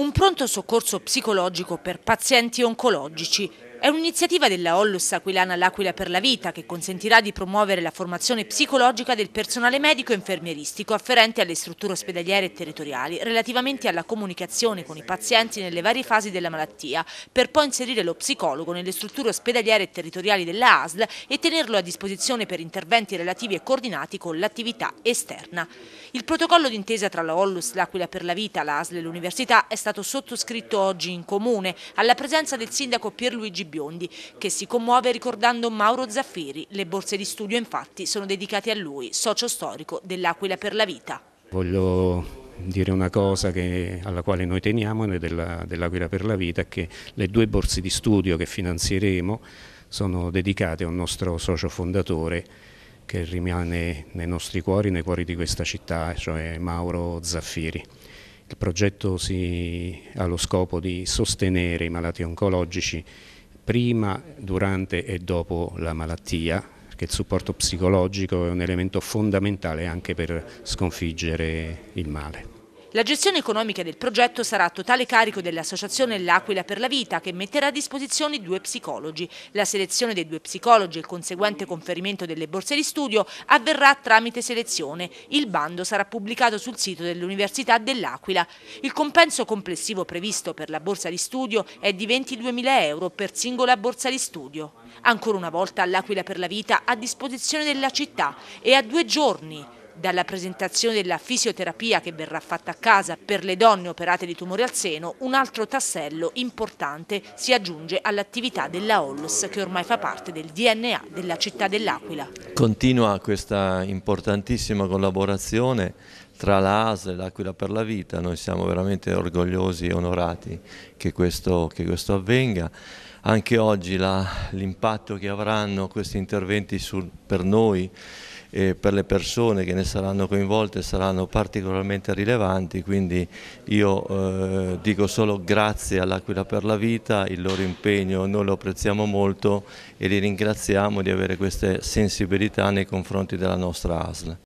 un pronto soccorso psicologico per pazienti oncologici è un'iniziativa della Ollus Aquilana L'Aquila per la Vita che consentirà di promuovere la formazione psicologica del personale medico e infermieristico afferente alle strutture ospedaliere e territoriali relativamente alla comunicazione con i pazienti nelle varie fasi della malattia per poi inserire lo psicologo nelle strutture ospedaliere e territoriali della ASL e tenerlo a disposizione per interventi relativi e coordinati con l'attività esterna. Il protocollo d'intesa tra la Ollus L'Aquila per la Vita, l'ASL e l'Università è stato sottoscritto oggi in comune alla presenza del sindaco Pierluigi Biondi, che si commuove ricordando Mauro Zaffiri. Le borse di studio infatti sono dedicate a lui, socio storico dell'Aquila per la Vita. Voglio dire una cosa che, alla quale noi teniamo dell'Aquila dell per la Vita, che le due borse di studio che finanzieremo sono dedicate a un nostro socio fondatore che rimane nei nostri cuori, nei cuori di questa città, cioè Mauro Zaffiri. Il progetto si, ha lo scopo di sostenere i malati oncologici prima, durante e dopo la malattia, perché il supporto psicologico è un elemento fondamentale anche per sconfiggere il male. La gestione economica del progetto sarà a totale carico dell'associazione L'Aquila per la Vita che metterà a disposizione due psicologi. La selezione dei due psicologi e il conseguente conferimento delle borse di studio avverrà tramite selezione. Il bando sarà pubblicato sul sito dell'Università dell'Aquila. Il compenso complessivo previsto per la borsa di studio è di 22.000 euro per singola borsa di studio. Ancora una volta l'Aquila per la Vita a disposizione della città e a due giorni dalla presentazione della fisioterapia che verrà fatta a casa per le donne operate di tumore al seno, un altro tassello importante si aggiunge all'attività della Ollos che ormai fa parte del DNA della città dell'Aquila. Continua questa importantissima collaborazione tra l'AS e l'Aquila per la Vita, noi siamo veramente orgogliosi e onorati che questo, che questo avvenga. Anche oggi l'impatto che avranno questi interventi sul, per noi eh, per le persone che ne saranno coinvolte saranno particolarmente rilevanti, quindi io eh, dico solo grazie all'Aquila per la vita, il loro impegno noi lo apprezziamo molto e li ringraziamo di avere queste sensibilità nei confronti della nostra ASL.